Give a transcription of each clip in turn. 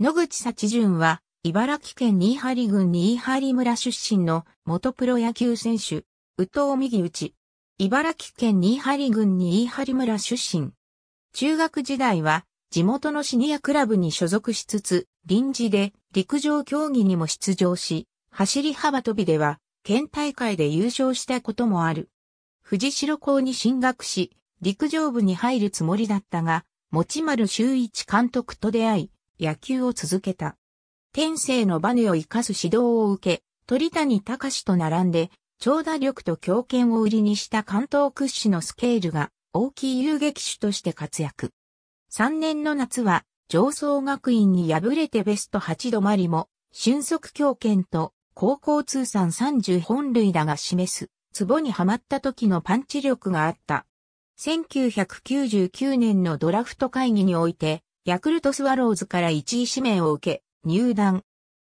野口幸淳は、茨城県新張郡新張村出身の元プロ野球選手、宇藤右内。茨城県新張郡新張村出身。中学時代は、地元のシニアクラブに所属しつつ、臨時で陸上競技にも出場し、走り幅跳びでは、県大会で優勝したこともある。藤代校に進学し、陸上部に入るつもりだったが、持丸修一監督と出会い、野球を続けた。天性のバネを生かす指導を受け、鳥谷隆と並んで、長打力と強肩を売りにした関東屈指のスケールが大きい遊撃手として活躍。3年の夏は、上層学院に敗れてベスト8度まりも、俊足強肩と高校通算30本塁打が示す、壺にはまった時のパンチ力があった。1999年のドラフト会議において、ヤクルトスワローズから1位指名を受け、入団。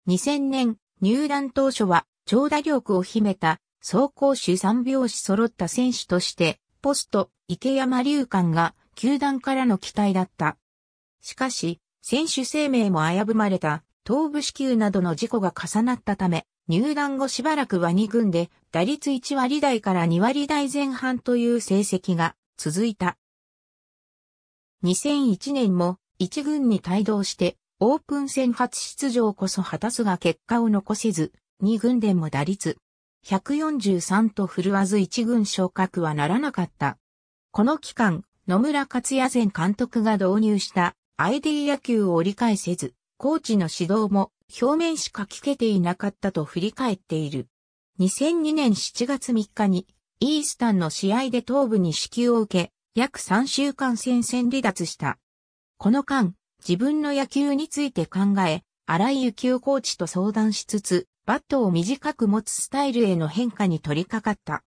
2000年、入団当初は、長打力を秘めた、走攻手三拍子揃った選手として、ポスト、池山隆館が、球団からの期待だった。しかし、選手生命も危ぶまれた、頭部支給などの事故が重なったため、入団後しばらくは2軍で、打率1割台から2割台前半という成績が続いた。2001年も一軍に帯同して、オープン戦初出場こそ果たすが結果を残せず、二軍でも打率143と振るわず一軍昇格はならなかった。この期間、野村克也前監督が導入した ID 野球を折り返せず、コーチの指導も表面しか聞けていなかったと振り返っている。2002年7月3日にイースタンの試合で頭部に支給を受け、約3週間戦線離脱した。この間、自分の野球について考え、荒井幸雄コーチと相談しつつ、バットを短く持つスタイルへの変化に取り掛かった。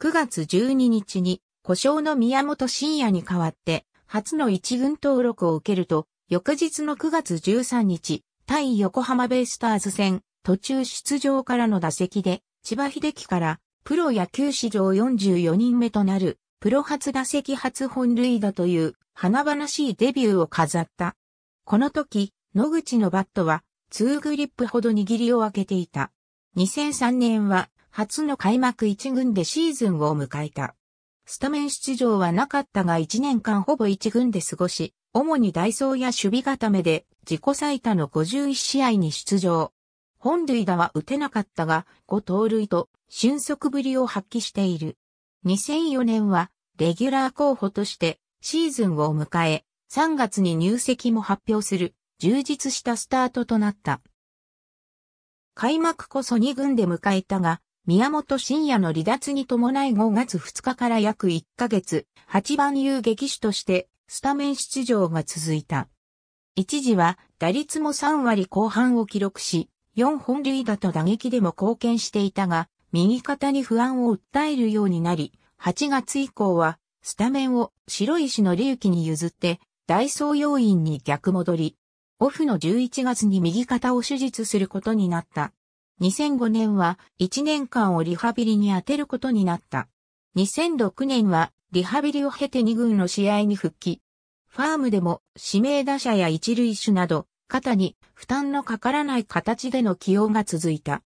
9月12日に、故障の宮本慎也に代わって、初の一軍登録を受けると、翌日の9月13日、対横浜ベイスターズ戦、途中出場からの打席で、千葉秀樹から、プロ野球史上44人目となる、プロ初打席初本塁打という華々しいデビューを飾った。この時、野口のバットは、ツーグリップほど握りを開けていた。2003年は、初の開幕1軍でシーズンを迎えた。スタメン出場はなかったが1年間ほぼ1軍で過ごし、主にダイソーや守備固めで自己最多の51試合に出場。本塁打は打てなかったが、5盗塁と、俊足ぶりを発揮している。2004年は、レギュラー候補として、シーズンを迎え、3月に入籍も発表する、充実したスタートとなった。開幕こそ2軍で迎えたが、宮本慎也の離脱に伴い5月2日から約1ヶ月、8番遊撃手としてスタメン出場が続いた。一時は打率も3割後半を記録し、4本塁打と打撃でも貢献していたが、右肩に不安を訴えるようになり、8月以降はスタメンを白石の隆起に譲って、ダイソー要員に逆戻り。オフの11月に右肩を手術することになった。2005年は1年間をリハビリに当てることになった。2006年はリハビリを経て2軍の試合に復帰。ファームでも指名打者や一塁手など、肩に負担のかからない形での起用が続いた。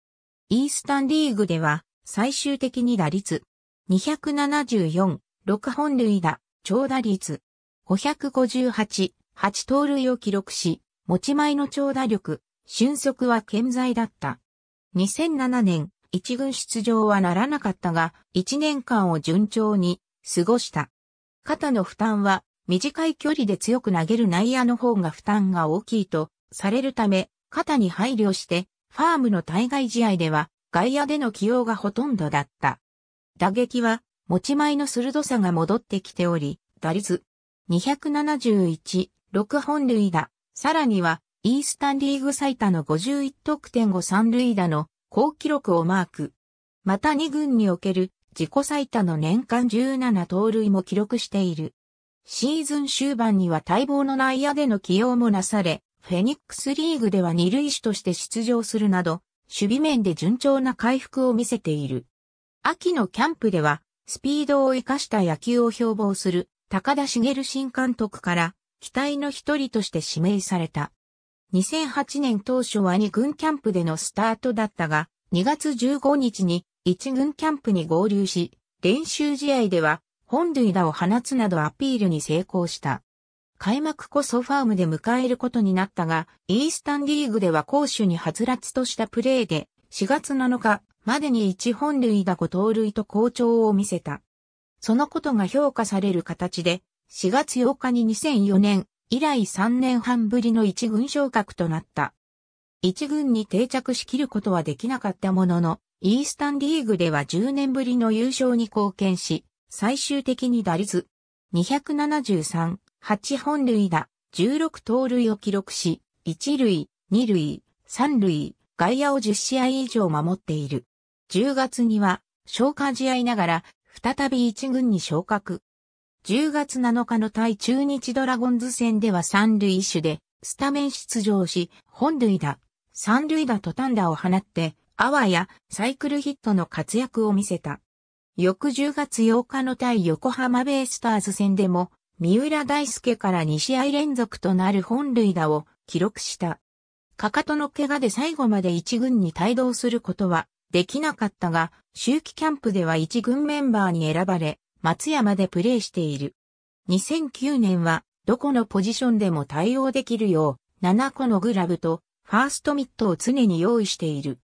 イースタンリーグでは最終的に打率274、6本塁打、長打率、558、8盗塁を記録し、持ち前の長打力、俊足は健在だった。2007年、一軍出場はならなかったが、1年間を順調に過ごした。肩の負担は、短い距離で強く投げる内野の方が負担が大きいとされるため、肩に配慮して、ファームの対外試合では、外野での起用がほとんどだった。打撃は、持ち前の鋭さが戻ってきており、打率271、6本塁打、さらには、イースタンリーグ最多の51得点5三塁打の高記録をマーク。また2軍における自己最多の年間17盗塁も記録している。シーズン終盤には待望の内野での起用もなされ、フェニックスリーグでは二塁手として出場するなど、守備面で順調な回復を見せている。秋のキャンプではスピードを生かした野球を標榜する高田茂新監督から期待の一人として指名された。2008年当初は2軍キャンプでのスタートだったが、2月15日に1軍キャンプに合流し、練習試合では本塁打を放つなどアピールに成功した。開幕こそファームで迎えることになったが、イースタンリーグでは攻守に発つとしたプレーで、4月7日、までに1本類打5盗塁と好調を見せた。そのことが評価される形で、4月8日に2004年以来3年半ぶりの1軍昇格となった。1軍に定着しきることはできなかったものの、イースタンリーグでは10年ぶりの優勝に貢献し、最終的に打率273、8本類打、16盗塁を記録し、1類、2類、3類、外野を10試合以上守っている。10月には消化試合ながら再び1軍に昇格。10月7日の対中日ドラゴンズ戦では三塁手でスタメン出場し、本塁打、三塁打と単打を放って、あわやサイクルヒットの活躍を見せた。翌10月8日の対横浜ベイスターズ戦でも、三浦大輔から2試合連続となる本塁打を記録した。かかとの怪我で最後まで一軍に帯同することはできなかったが、秋季キャンプでは一軍メンバーに選ばれ、松山でプレーしている。2009年は、どこのポジションでも対応できるよう、7個のグラブと、ファーストミットを常に用意している。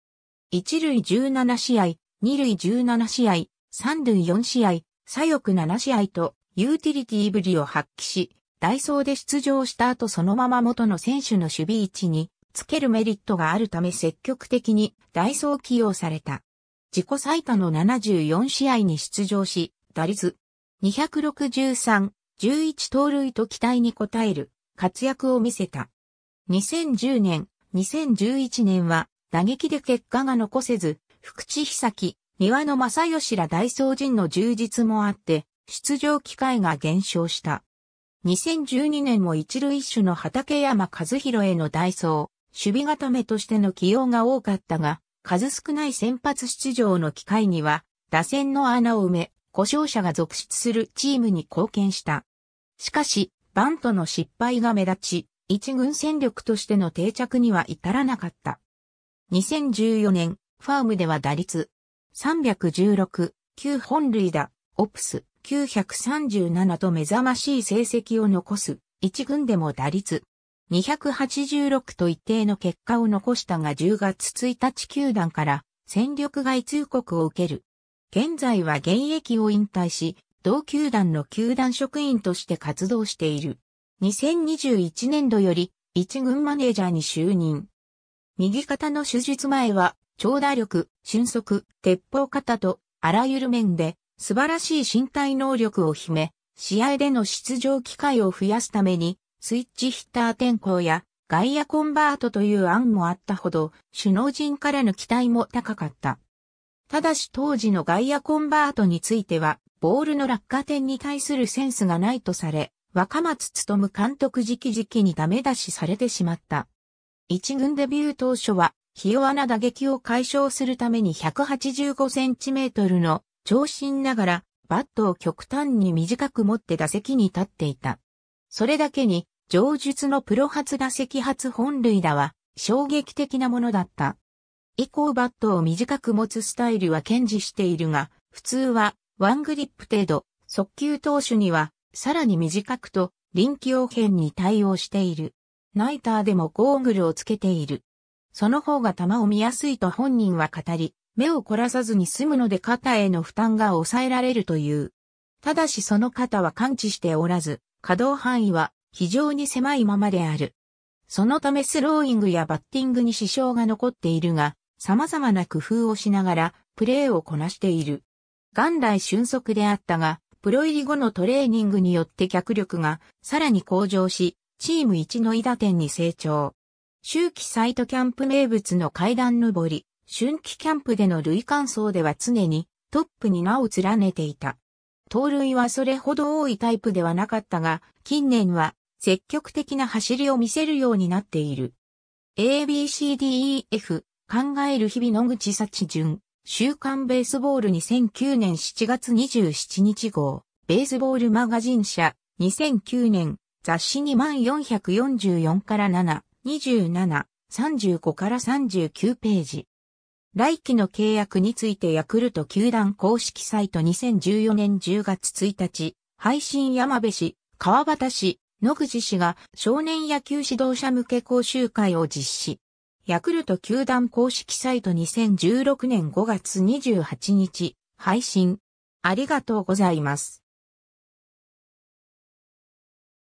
1塁17試合、2塁17試合、3塁4試合、左翼7試合と、ユーティリティぶりを発揮し、ダイソーで出場した後そのまま元の選手の守備位置につけるメリットがあるため積極的にダイソー起用された。自己最多の74試合に出場し、打率263、11盗塁と期待に応える活躍を見せた。2010年、2011年は打撃で結果が残せず、福地久木、庭野正義らダイソー陣の充実もあって、出場機会が減少した。2012年も一塁種の畠山和弘へのダイソー。守備固めとしての起用が多かったが、数少ない先発出場の機会には、打線の穴を埋め、故障者が続出するチームに貢献した。しかし、バントの失敗が目立ち、一軍戦力としての定着には至らなかった。2014年、ファームでは打率316、9本塁打、オプス937と目覚ましい成績を残す、一軍でも打率286と一定の結果を残したが10月1日球団から戦力外通告を受ける。現在は現役を引退し、同球団の球団職員として活動している。2021年度より一軍マネージャーに就任。右肩の手術前は長打力、俊足、鉄砲肩とあらゆる面で素晴らしい身体能力を秘め、試合での出場機会を増やすためにスイッチヒッター転向や外野コンバートという案もあったほど、首脳陣からの期待も高かった。ただし当時の外野コンバートについては、ボールの落下点に対するセンスがないとされ、若松務監督直々にダメ出しされてしまった。一軍デビュー当初は、ひ弱な打撃を解消するために1 8 5トルの長身ながら、バットを極端に短く持って打席に立っていた。それだけに、上述のプロ初打席初本塁打は衝撃的なものだった。以降バットを短く持つスタイルは堅持しているが、普通はワングリップ程度、速球投手にはさらに短くと臨機応変に対応している。ナイターでもゴーグルをつけている。その方が球を見やすいと本人は語り、目を凝らさずに済むので肩への負担が抑えられるという。ただしその肩は感知しておらず、可動範囲は非常に狭いままである。そのためスローイングやバッティングに支障が残っているが、様々な工夫をしながらプレーをこなしている。元来俊足であったが、プロ入り後のトレーニングによって脚力がさらに向上し、チーム一の伊打点に成長。秋季サイトキャンプ名物の階段上り、春季キャンプでの類感想では常にトップに名を連ねていた。盗塁はそれほど多いタイプではなかったが、近年は積極的な走りを見せるようになっている。ABCDEF 考える日々野口幸淳週刊ベースボール2009年7月27日号ベースボールマガジン社2009年雑誌2444から7、27、35から39ページ。来期の契約についてヤクルト球団公式サイト2014年10月1日、配信山部市、川端市、野口氏が少年野球指導者向け講習会を実施。ヤクルト球団公式サイト2016年5月28日配信。ありがとうございます。